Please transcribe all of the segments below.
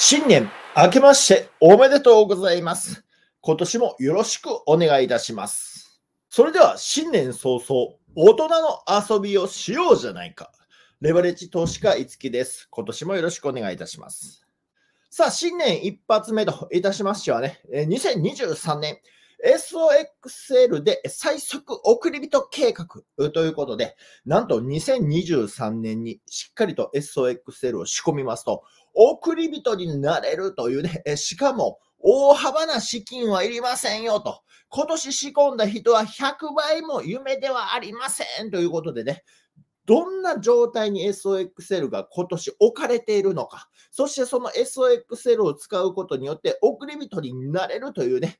新年明けましておめでとうございます。今年もよろしくお願いいたします。それでは新年早々、大人の遊びをしようじゃないか。レバレッジ投資家いつきです。今年もよろしくお願いいたします。さあ、新年一発目といたしましてはね、2023年 SOXL で最速送り人計画ということで、なんと2023年にしっかりと SOXL を仕込みますと、送り人になれるというね、えしかも、大幅な資金はいりませんよと。今年仕込んだ人は100倍も夢ではありませんということでね、どんな状態に SOXL が今年置かれているのか、そしてその SOXL を使うことによって、送り人になれるというね、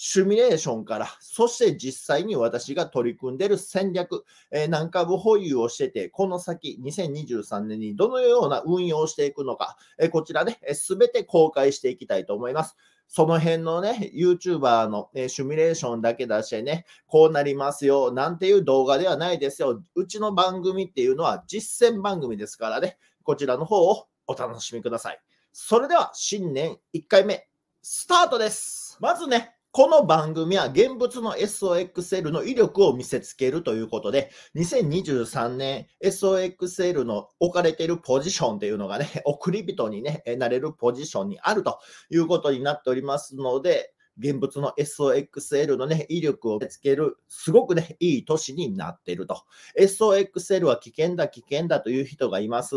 シミュレーションから、そして実際に私が取り組んでいる戦略、えー、何株保有をしてて、この先、2023年にどのような運用をしていくのか、えー、こちらね、す、え、べ、て公開していきたいと思います。その辺のね、YouTuber の、えシミュレーションだけ出してね、こうなりますよ、なんていう動画ではないですよ。うちの番組っていうのは実践番組ですからね、こちらの方をお楽しみください。それでは新年1回目、スタートです。まずね、この番組は現物の SOXL の威力を見せつけるということで、2023年 SOXL の置かれているポジションっていうのがね、送り人にね、なれるポジションにあるということになっておりますので、現物の SOXL のね、威力を見つける、すごくね、いい年になっていると。SOXL は危険だ、危険だという人がいます。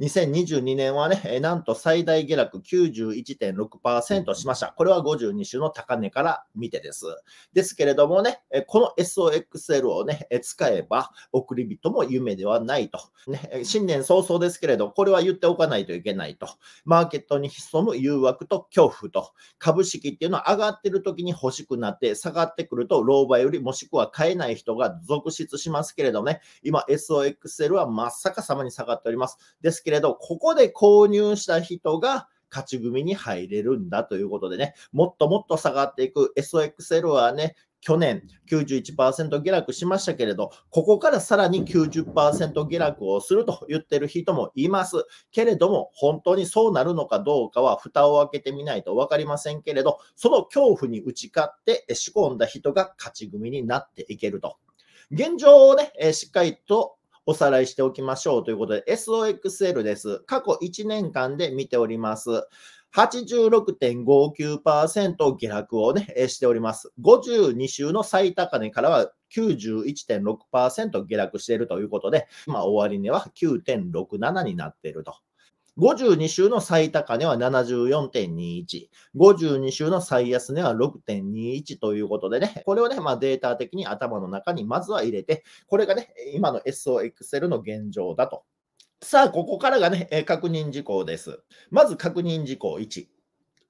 2022年はね、なんと最大下落91.6%しました。これは52週の高値から見てです。ですけれどもね、この SOXL をね、使えば送り人も夢ではないと。ね、新年早々ですけれど、これは言っておかないといけないと。マーケットに潜む誘惑と恐怖と。株式っていうのは上がってる時に欲しくなって、下がってくると老婆よりもしくは買えない人が続出しますけれどね、今 SOXL は真っ逆さまに下がっております。ですけれど、ここで購入した人が、勝ち組に入れるんだということでね、もっともっと下がっていく SOXL はね、去年91%下落しましたけれど、ここからさらに90%下落をすると言ってる人もいます。けれども、本当にそうなるのかどうかは蓋を開けてみないと分かりませんけれど、その恐怖に打ち勝って仕込んだ人が勝ち組になっていけると。現状をね、しっかりとおさらいしておきましょうということで、SOXL です。過去1年間で見ております。86.59%下落をね、しております。52週の最高値からは91.6%下落しているということで、まあ、終値は9.67になっていると52週の最高値は74.21、52週の最安値は6.21ということでね、これをね、まあ、データ的に頭の中にまずは入れて、これがね、今の SOXL の現状だと。さあ、ここからがね、確認事項です。まず確認事項1。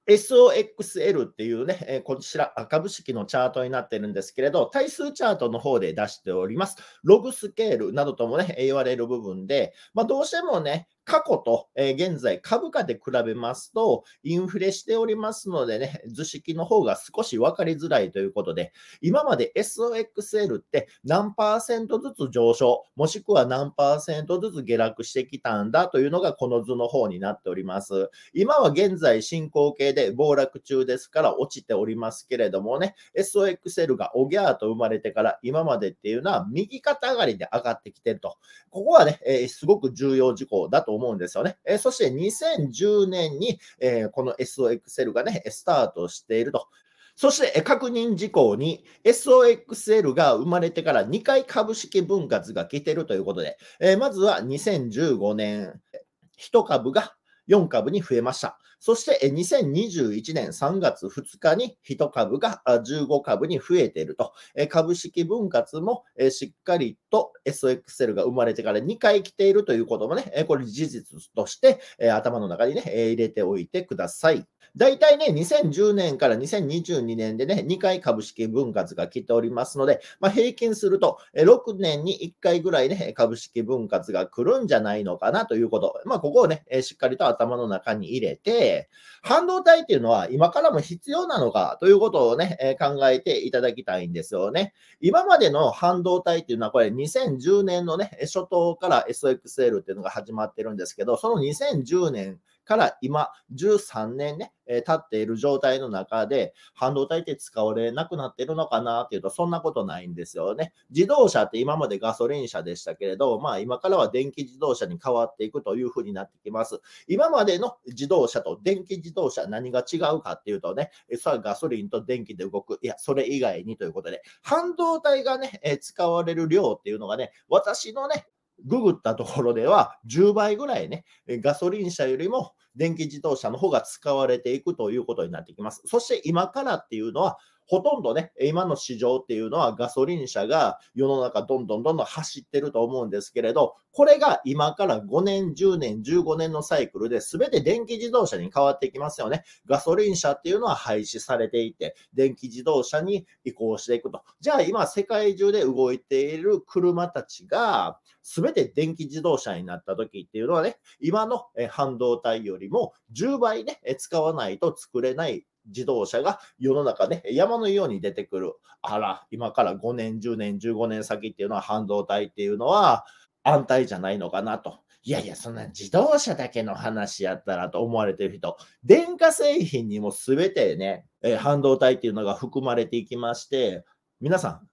SOXL っていうね、こちら株式のチャートになってるんですけれど、対数チャートの方で出しております。ログスケールなどともね、言われる部分で、まあ、どうしてもね、過去と、え現在株価で比べますと、インフレしておりますのでね、図式の方が少し分かりづらいということで、今まで SOXL って何パーセントずつ上昇、もしくは何パーセントずつ下落してきたんだというのがこの図の方になっております。今は現在進行形で暴落中ですから落ちておりますけれどもね、SOXL がおぎゃーと生まれてから今までっていうのは右肩上がりで上がってきてると。ここはね、えすごく重要事項だと思うんですよね。えそして2010年に、えこの SOXL がね、スタートしていると。そして確認事項に SOXL が生まれてから2回株式分割が来てるということで、えまずは2015年、1株が4株に増えました。そして2021年3月2日に1株が15株に増えていると、株式分割もしっかりと SXL が生まれてから2回来ているということもね、これ事実として頭の中にね、入れておいてください。大体ね、2010年から2022年でね、2回株式分割が来ておりますので、まあ、平均すると、6年に1回ぐらいね、株式分割が来るんじゃないのかなということ。まあ、ここをね、しっかりと頭の中に入れて、半導体っていうのは今からも必要なのかということをね、え考えていただきたいんですよね。今までの半導体っていうのはこれ2010年のね、初頭から SXL っていうのが始まってるんですけど、その2010年から今13年ね、えー、経っている状態の中で、半導体って使われなくなってるのかなっていうと、そんなことないんですよね。自動車って今までガソリン車でしたけれど、まあ今からは電気自動車に変わっていくというふうになってきます。今までの自動車と電気自動車何が違うかっていうとね、さガソリンと電気で動く、いや、それ以外にということで、半導体がね、えー、使われる量っていうのがね、私のね、ググったところでは10倍ぐらいね、ガソリン車よりも電気自動車の方が使われていくということになってきます。そして今からっていうのは、ほとんどね、今の市場っていうのはガソリン車が世の中どんどんどんどん走ってると思うんですけれど、これが今から5年、10年、15年のサイクルで全て電気自動車に変わっていきますよね。ガソリン車っていうのは廃止されていて、電気自動車に移行していくと。じゃあ今世界中で動いている車たちが全て電気自動車になった時っていうのはね、今の半導体よりも10倍ね、使わないと作れない自動車が世の中ね、山のように出てくる。あら、今から5年、10年、15年先っていうのは半導体っていうのは安泰じゃないのかなと。いやいや、そんな自動車だけの話やったらと思われてる人、電化製品にも全てね、え半導体っていうのが含まれていきまして、皆さん、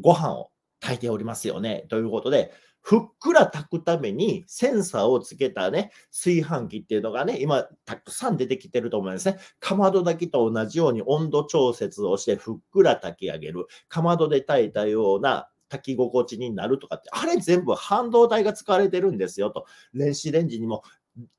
ご飯を炊いておりますよね。ということで、ふっくら炊くためにセンサーをつけたね、炊飯器っていうのがね、今たくさん出てきてると思うんですね。かまど炊きと同じように温度調節をしてふっくら炊き上げる。かまどで炊いたような炊き心地になるとかって、あれ全部半導体が使われてるんですよと。電子レンジにも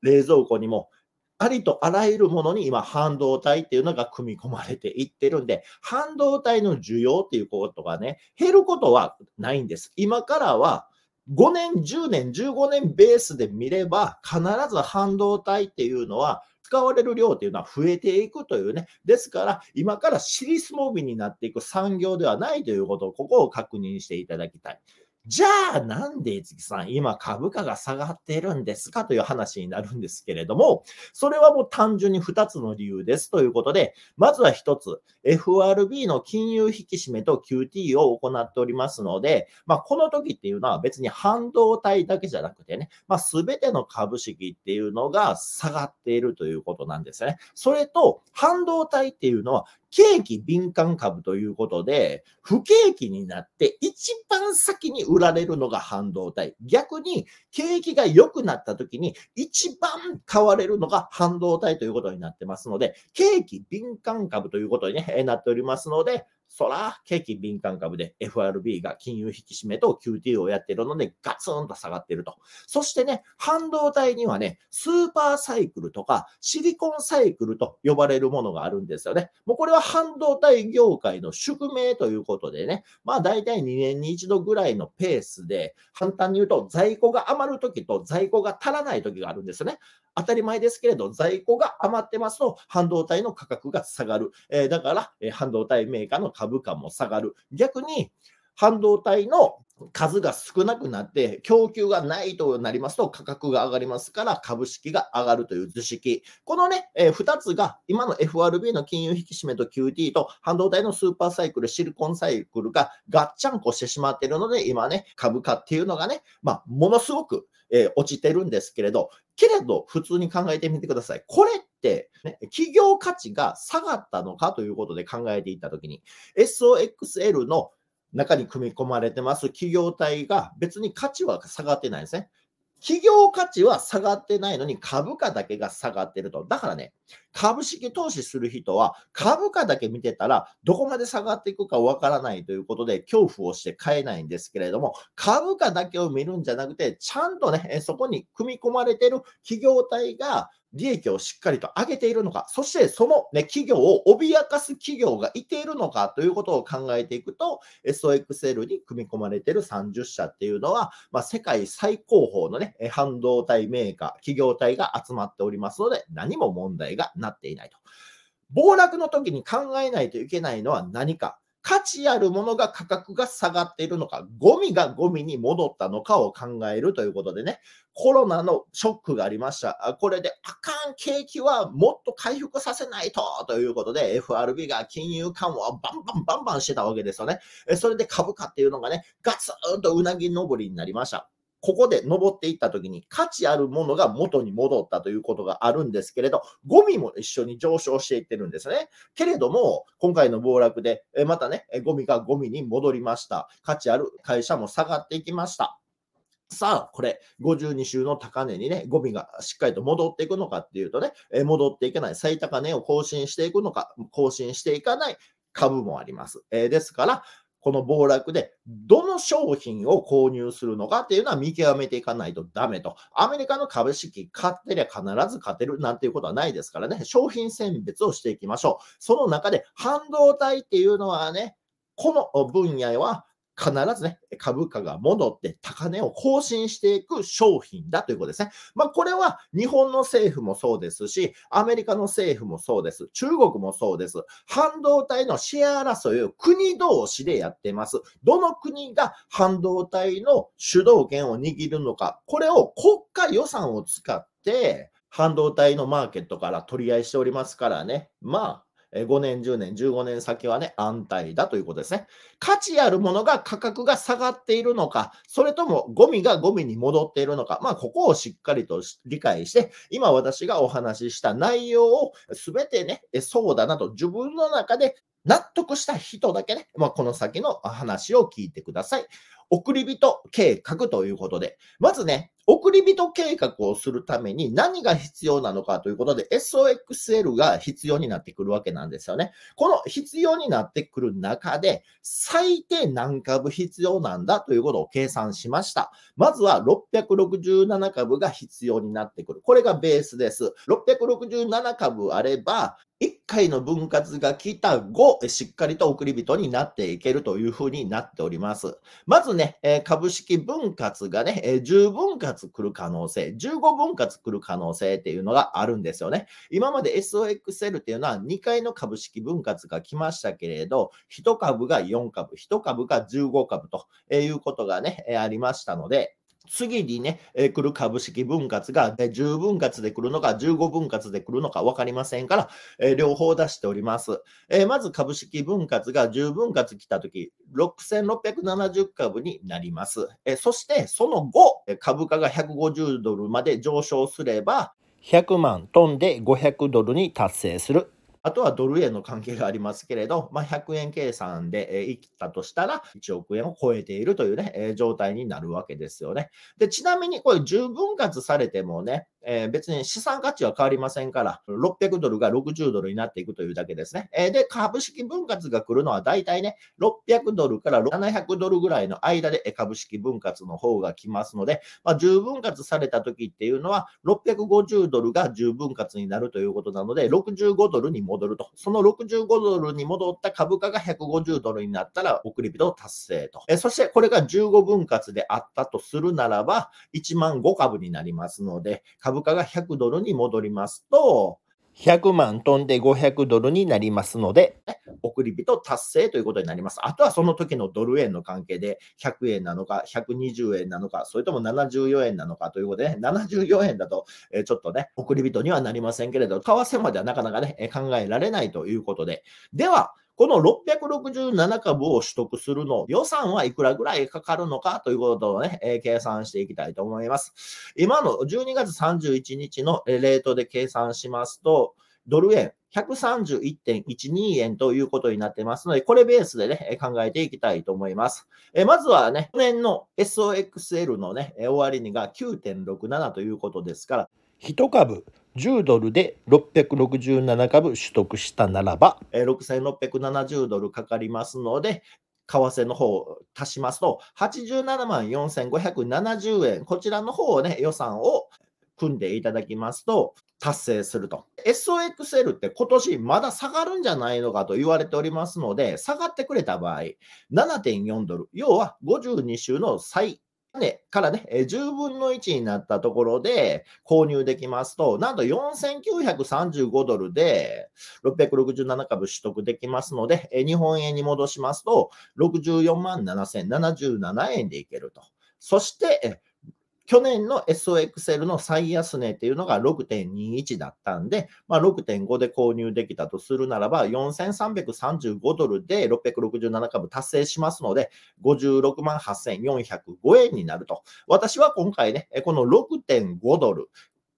冷蔵庫にもありとあらゆるものに今、半導体っていうのが組み込まれていってるんで、半導体の需要っていうことがね、減ることはないんです。今からは、5年、10年、15年ベースで見れば、必ず半導体っていうのは、使われる量っていうのは増えていくというね。ですから、今から尻すぼビになっていく産業ではないということを、ここを確認していただきたい。じゃあなんで五木さん、今株価が下がっているんですかという話になるんですけれども、それはもう単純に2つの理由ですということで、まずは1つ、FRB の金融引き締めと QT を行っておりますので、まあ、この時っていうのは別に半導体だけじゃなくてね、まあ、全ての株式っていうのが下がっているということなんですね。それと、半導体っていうのは景気敏感株ということで、不景気になって一番先に売られるのが半導体。逆に景気が良くなった時に一番買われるのが半導体ということになってますので、景気敏感株ということに、ね、なっておりますので、そら、景気敏感株で FRB が金融引き締めと QT をやってるので、ガツンと下がってると。そしてね、半導体にはね、スーパーサイクルとか、シリコンサイクルと呼ばれるものがあるんですよね。もうこれは半導体業界の宿命ということでね、まあ大体2年に1度ぐらいのペースで、簡単に言うと、在庫が余る時と在庫が足らない時があるんですよね。当たり前ですけれど、在庫が余ってますと、半導体の価格が下がる。えー、だから、え半導体メーカーの株株価も下がる。逆に半導体の数が少なくなって、供給がないとなりますと価格が上がりますから、株式が上がるという図式。このね、えー、2つが今の FRB の金融引き締めと QT と半導体のスーパーサイクル、シリコンサイクルがガッチャンコしてしまっているので、今ね、株価っていうのがね、まあ、ものすごく、えー、落ちてるんですけれど、けれど、普通に考えてみてください。これ、ね、企業価値が下がったのかということで考えていったときに、SOXL の中に組み込まれてます企業体が別に価値は下がってないんですね。企業価値は下がってないのに株価だけが下がってると。だからね、株式投資する人は株価だけ見てたらどこまで下がっていくかわからないということで恐怖をして買えないんですけれども株価だけを見るんじゃなくてちゃんとねそこに組み込まれてる企業体が利益をしっかりと上げているのか、そしてその、ね、企業を脅かす企業がいているのかということを考えていくと、SOXL に組み込まれている30社っていうのは、まあ、世界最高峰の、ね、半導体メーカー、企業体が集まっておりますので、何も問題がない。なっていないと。暴落の時に考えないといけないのは何か。価値あるものが価格が下がっているのか、ゴミがゴミに戻ったのかを考えるということでね、コロナのショックがありました。これで、あかん、景気はもっと回復させないとということで、FRB が金融緩和をバンバンバンバンしてたわけですよね。それで株価っていうのがね、ガツンとうなぎ登りになりました。ここで登っていったときに価値あるものが元に戻ったということがあるんですけれど、ゴミも一緒に上昇していってるんですね。けれども、今回の暴落で、またね、ゴミがゴミに戻りました。価値ある会社も下がっていきました。さあ、これ、52週の高値にね、ゴミがしっかりと戻っていくのかっていうとね、戻っていけない、最高値を更新していくのか、更新していかない株もあります。えー、ですから、この暴落でどの商品を購入するのかっていうのは見極めていかないとダメと。アメリカの株式買ってりゃ必ず勝てるなんていうことはないですからね、商品選別をしていきましょう。その中で半導体っていうのはね、この分野は必ずね、株価が戻って高値を更新していく商品だということですね。まあ、これは日本の政府もそうですし、アメリカの政府もそうです。中国もそうです。半導体のシェア争いを国同士でやってます。どの国が半導体の主導権を握るのか、これを国家予算を使って、半導体のマーケットから取り合いしておりますからね。まあ、5年、10年、15年先はね、安泰だということですね。価値あるものが価格が下がっているのか、それともゴミがゴミに戻っているのか、まあ、ここをしっかりと理解して、今私がお話しした内容を全てね、そうだなと自分の中で納得した人だけね、まあ、この先の話を聞いてください。送り人計画ということで、まずね、送り人計画をするために何が必要なのかということで、SOXL が必要になってくるわけなんですよね。この必要になってくる中で、最低何株必要なんだということを計算しました。まずは667株が必要になってくる。これがベースです。667株あれば、回の分割が来た後、しっかりと送り人になっていけるというふうになっております。まずね、え株式分割がね、え10分割来る可能性、15分割来る可能性っていうのがあるんですよね。今まで SOXL っていうのは2回の株式分割が来ましたけれど、1株が4株、1株が15株ということがね、ありましたので、次にね、え来る株式分割が、え10分割で来るのか、15分割で来るのか分かりませんから、え両方出しております。えまず株式分割が10分割来たとき、6670株になります。えそして、その後、株価が150ドルまで上昇すれば、100万トンで500ドルに達成するあとはドル円の関係がありますけれど、まあ、100円計算で生ったとしたら、1億円を超えているというね、状態になるわけですよね。で、ちなみにこれ十分割されてもね、えー、別に資産価値は変わりませんから、600ドルが60ドルになっていくというだけですね。えー、で、株式分割が来るのは大体ね、600ドルから700ドルぐらいの間で株式分割の方が来ますので、まあ、10分割された時っていうのは、650ドルが10分割になるということなので、65ドルに戻ると。その65ドルに戻った株価が150ドルになったら、送り人達成と。えー、そして、これが15分割であったとするならば、1万5株になりますので、株価が100ドルに戻りますと、100万飛んで500ドルになりますので、送り人達成ということになります。あとはその時のドル円の関係で、100円なのか、120円なのか、それとも74円なのかということで、ね、74円だと、えちょっとね、送り人にはなりませんけれど、為替まではなかなかね、考えられないということで、では、この667株を取得するの、予算はいくらぐらいかかるのかということをね、えー、計算していきたいと思います。今の12月31日のレートで計算しますと、ドル円131.12円ということになってますので、これベースでね、考えていきたいと思います。えまずはね、去年の SOXL のね、終値が9.67ということですから、1株10ドルで667株取得したならば、え6670ドルかかりますので、為替の方を足しますと、87万4570円、こちらの方をね、予算を組んでいただきますと、達成すると。SOXL って今年まだ下がるんじゃないのかと言われておりますので、下がってくれた場合、7.4ドル、要は52週の最ね、からね、え10分の1になったところで購入できますと、なんと4935ドルで667株取得できますので、え日本円に戻しますと、64万7077円でいけると。そして、去年の SOXL の最安値っていうのが6.21だったんで、まあ、6.5で購入できたとするならば、4335ドルで667株達成しますので、56万8405円になると。私は今回ね、この6.5ドル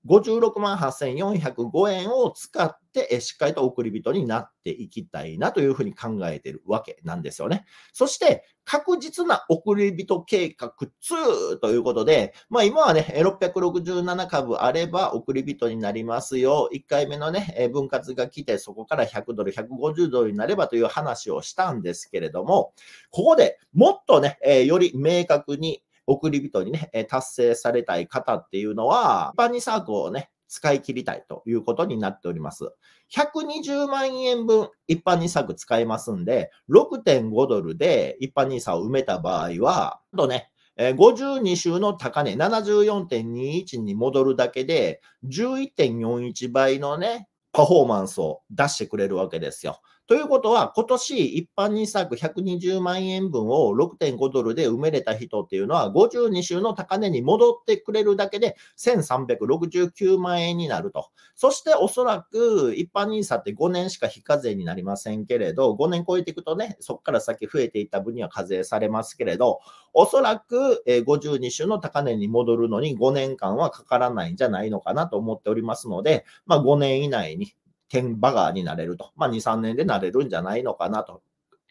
56万8405円を使って、しっかりと送り人になっていきたいなというふうに考えているわけなんですよね。そして、確実な送り人計画2ということで、まあ今はね、667株あれば送り人になりますよ。1回目のね、分割が来て、そこから100ドル、150ドルになればという話をしたんですけれども、ここでもっとね、より明確に送り人にね、達成されたい方っていうのは、一般にサークをね、使い切りたいということになっております。120万円分一般にサーク使えますんで、6.5ドルで一般 NISA を埋めた場合は、あとね、52週の高値74.21に戻るだけで、11.41倍のね、パフォーマンスを出してくれるわけですよ。ということは、今年一般人策120万円分を6.5ドルで埋めれた人っていうのは、52週の高値に戻ってくれるだけで1369万円になると。そしておそらく一般人差って5年しか非課税になりませんけれど、5年超えていくとね、そこから先増えていった分には課税されますけれど、おそらく52週の高値に戻るのに5年間はかからないんじゃないのかなと思っておりますので、まあ、5年以内にテンバガーになれると。まあ、2、3年でなれるんじゃないのかなと。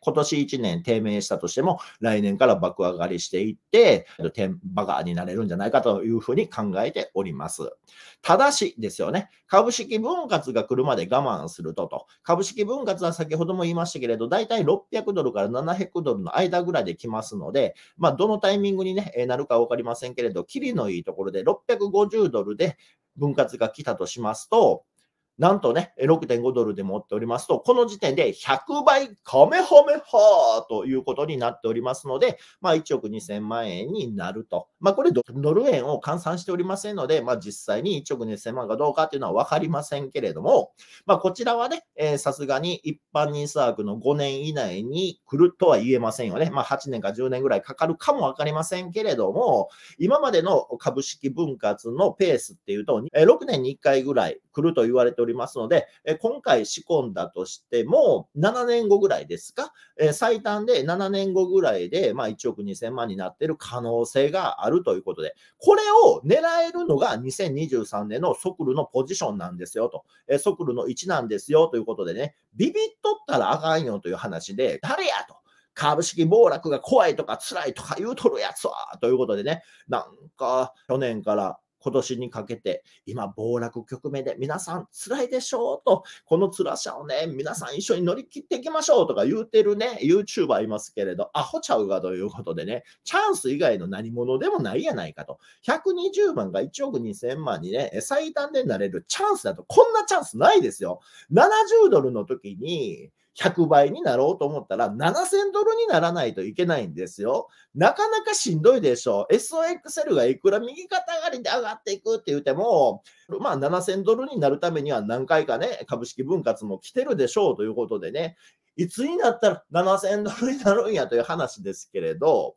今年1年低迷したとしても、来年から爆上がりしていって、テンバガーになれるんじゃないかというふうに考えております。ただしですよね、株式分割が来るまで我慢するとと、株式分割は先ほども言いましたけれど、大体600ドルから700ドルの間ぐらいで来ますので、まあ、どのタイミングに、ね、なるか分かりませんけれど、キリのいいところで650ドルで分割が来たとしますと、なんとね、6.5ドルで持っておりますと、この時点で100倍カメハメハということになっておりますので、まあ、1億2000万円になると。まあ、これドル円を換算しておりませんので、まあ、実際に1億2000万かどうかっていうのは分かりませんけれども、まあ、こちらはね、さすがに一般人 i s a 枠の5年以内に来るとは言えませんよね。まあ、8年か10年ぐらいかかるかも分かりませんけれども、今までの株式分割のペースっていうと、6年に1回ぐらい来ると言われておりますりますので、え今回仕込んだとしても、7年後ぐらいですか、え最短で7年後ぐらいで、まあ、1億2000万になってる可能性があるということで、これを狙えるのが2023年のソクルのポジションなんですよと、えソクルの1なんですよということでね、ビビっとったらあかんよという話で、誰やと。株式暴落が怖いとか辛いとか言うとるやつは、ということでね、なんか去年から今年にかけて、今、暴落局面で皆さん辛いでしょうと、この辛さをね、皆さん一緒に乗り切っていきましょうとか言うてるね、YouTuber いますけれど、アホちゃうがということでね、チャンス以外の何者でもないやないかと、120万が1億2000万にね、最短でなれるチャンスだと、こんなチャンスないですよ。70ドルの時に、100倍になろうと思ったら、7000ドルにならないといけないんですよ。なかなかしんどいでしょう。SOXL がいくら右肩上がりで上がっていくって言っても、まあ、7000ドルになるためには何回かね、株式分割も来てるでしょうということでね、いつになったら7000ドルになるんやという話ですけれど、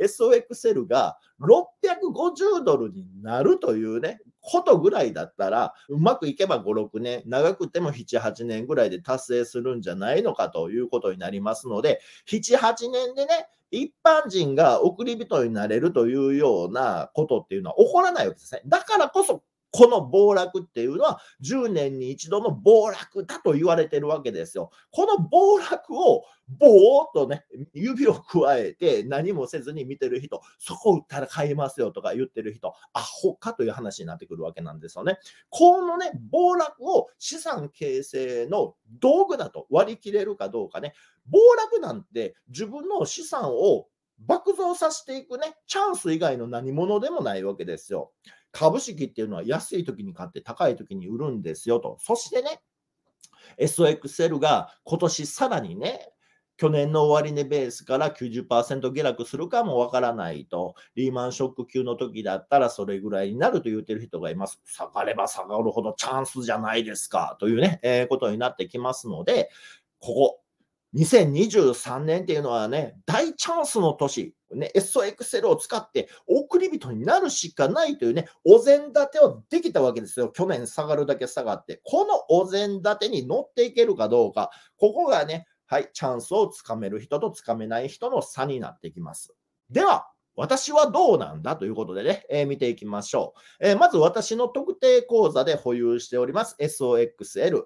SOXL が650ドルになるというね、ことぐらいだったら、うまくいけば5、6年、長くても7、8年ぐらいで達成するんじゃないのかということになりますので、7、8年でね、一般人が送り人になれるというようなことっていうのは起こらないわけですね。だからこそこの暴落っていうのは10年に一度の暴落だと言われてるわけですよ。この暴落をぼーっとね、指を加えて何もせずに見てる人、そこ売ったら買いますよとか言ってる人、アホかという話になってくるわけなんですよね。このね、暴落を資産形成の道具だと割り切れるかどうかね、暴落なんて自分の資産を爆増させていくね、チャンス以外の何者でもないわけですよ。株式っていうのは安い時に買って高い時に売るんですよと。そしてね、SOXL が今年さらにね、去年の終値ベースから90%下落するかもわからないと、リーマンショック級の時だったらそれぐらいになると言ってる人がいます。下がれば下がるほどチャンスじゃないですかというね、えー、ことになってきますので、ここ、2023年っていうのはね、大チャンスの年、ね、SOXL を使って送り人になるしかないというね、お膳立てはできたわけですよ。去年下がるだけ下がって。このお膳立てに乗っていけるかどうか、ここがね、はい、チャンスをつかめる人とつかめない人の差になってきます。では、私はどうなんだということでね、えー、見ていきましょう、えー、まず私の特定口座で保有しております SOXL。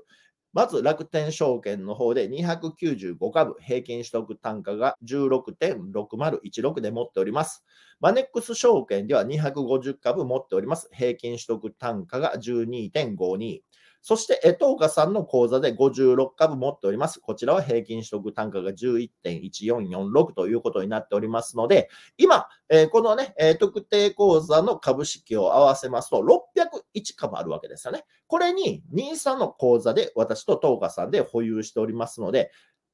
まず楽天証券の方で295株平均取得単価が16.6016で持っております。マネックス証券では250株持っております。平均取得単価が12.52。そして、江藤岡さんの口座で56株持っております。こちらは平均取得単価が11.1446ということになっておりますので、今、えー、このね、え特定口座の株式を合わせますと、601株あるわけですよね。これに、23の口座で私と東岡さんで保有しておりますので、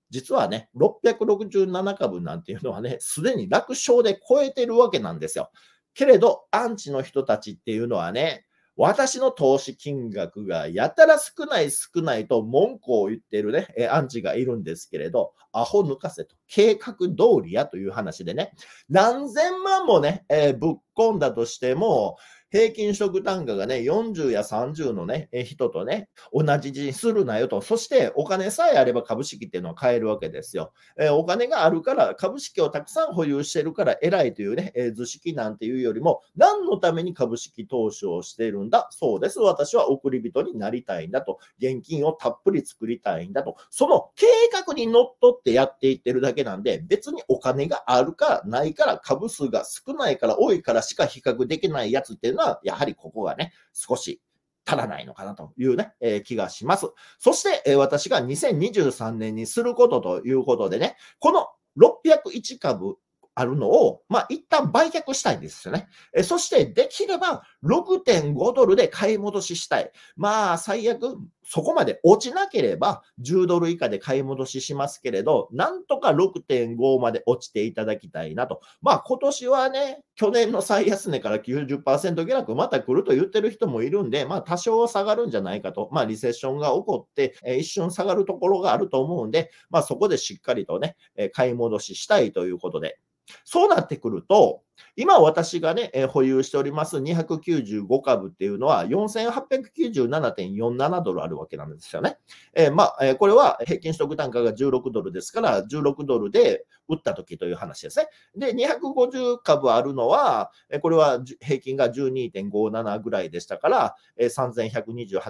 実はね、667株なんていうのはね、すでに楽勝で超えてるわけなんですよ。けれど、アンチの人たちっていうのはね、私の投資金額がやたら少ない少ないと文句を言ってるね、えアンチがいるんですけれど、アホ抜かせと、計画通りやという話でね、何千万もね、えー、ぶっ込んだとしても、平均食単価がね、40や30のね、人とね、同じ字にするなよと。そしてお金さえあれば株式っていうのは買えるわけですよ。えー、お金があるから株式をたくさん保有してるから偉いというね、えー、図式なんていうよりも、何のために株式投資をしてるんだそうです。私は送り人になりたいんだと。現金をたっぷり作りたいんだと。その計画にのっとってやっていってるだけなんで、別にお金があるかないから株数が少ないから多いからしか比較できないやつっていうのはば、やはりここがね、少し足らないのかなというね、えー、気がします。そして、えー、私が2023年にすることということでね、この601株あるのを、まあ、一旦売却したいんですよね。えそして、できれば6.5ドルで買い戻ししたい。まあ、最悪、そこまで落ちなければ10ドル以下で買い戻ししますけれど、なんとか6.5まで落ちていただきたいなと。まあ、今年はね、去年の最安値から90%下落、また来ると言ってる人もいるんで、まあ、多少下がるんじゃないかと。まあ、リセッションが起こって、え一瞬下がるところがあると思うんで、まあ、そこでしっかりとね、え買い戻ししたいということで。そうなってくると、今私がね、えー、保有しております295株っていうのは4897.47ドルあるわけなんですよね。えー、まあ、えー、これは平均取得単価が16ドルですから、16ドルで売った時という話ですね。で、250株あるのは、えこれは平均が12.57ぐらいでしたから、え3128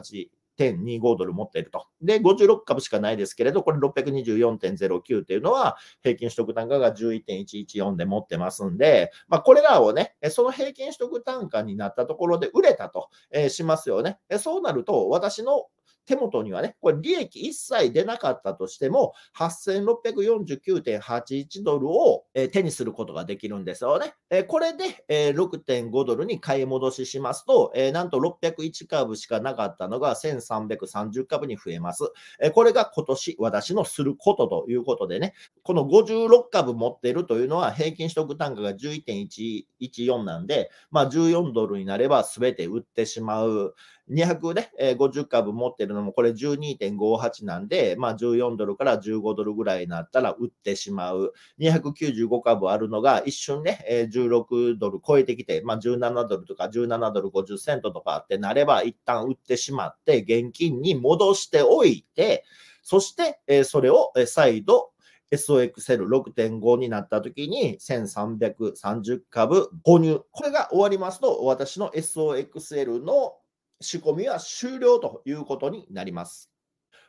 1.25ドル持っていると。で、56株しかないですけれど、これ624.09っていうのは、平均取得単価が11.114で持ってますんで、まあ、これらをね、その平均取得単価になったところで売れたと、えー、しますよね。そうなると、私の手元にはね、これ利益一切出なかったとしても、8649.81ドルを手にすることができるんですよね。これで6.5ドルに買い戻ししますと、なんと601株しかなかったのが1330株に増えます。これが今年私のすることということでね、この56株持っているというのは平均取得単価が11.114なんで、まあ14ドルになれば全て売ってしまう。250ね、えー、株持ってるのも、これ12.58なんで、まあ、14ドルから15ドルぐらいになったら売ってしまう。295株あるのが、一瞬ね、えー、16ドル超えてきて、まあ、17ドルとか17ドル50セントとかってなれば、一旦売ってしまって、現金に戻しておいて、そして、えー、それを再度 SOXL6.5 になった時に1330株購入。これが終わりますと、私の SOXL の仕込みは終了ということになります。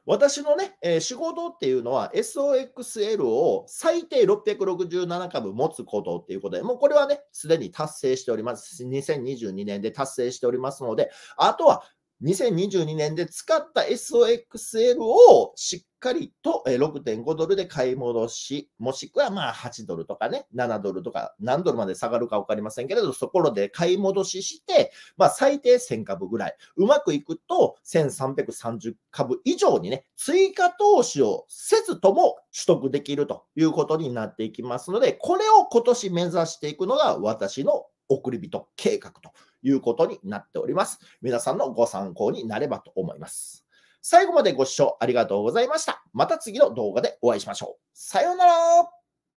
私のね、えー、仕事っていうのは SOXL を最低667株持つことっていうことで、もうこれはね、すでに達成しております。2022年で達成しておりますので、あとは2022年で使った SOXL をしっかりと6.5ドルで買い戻し、もしくはまあ8ドルとかね、7ドルとか、何ドルまで下がるか分かりませんけれど、そこで買い戻しして、まあ最低1000株ぐらい、うまくいくと1330株以上にね、追加投資をせずとも取得できるということになっていきますので、これを今年目指していくのが私の送り人計画ということになっております。皆さんのご参考になればと思います。最後までご視聴ありがとうございました。また次の動画でお会いしましょう。さようなら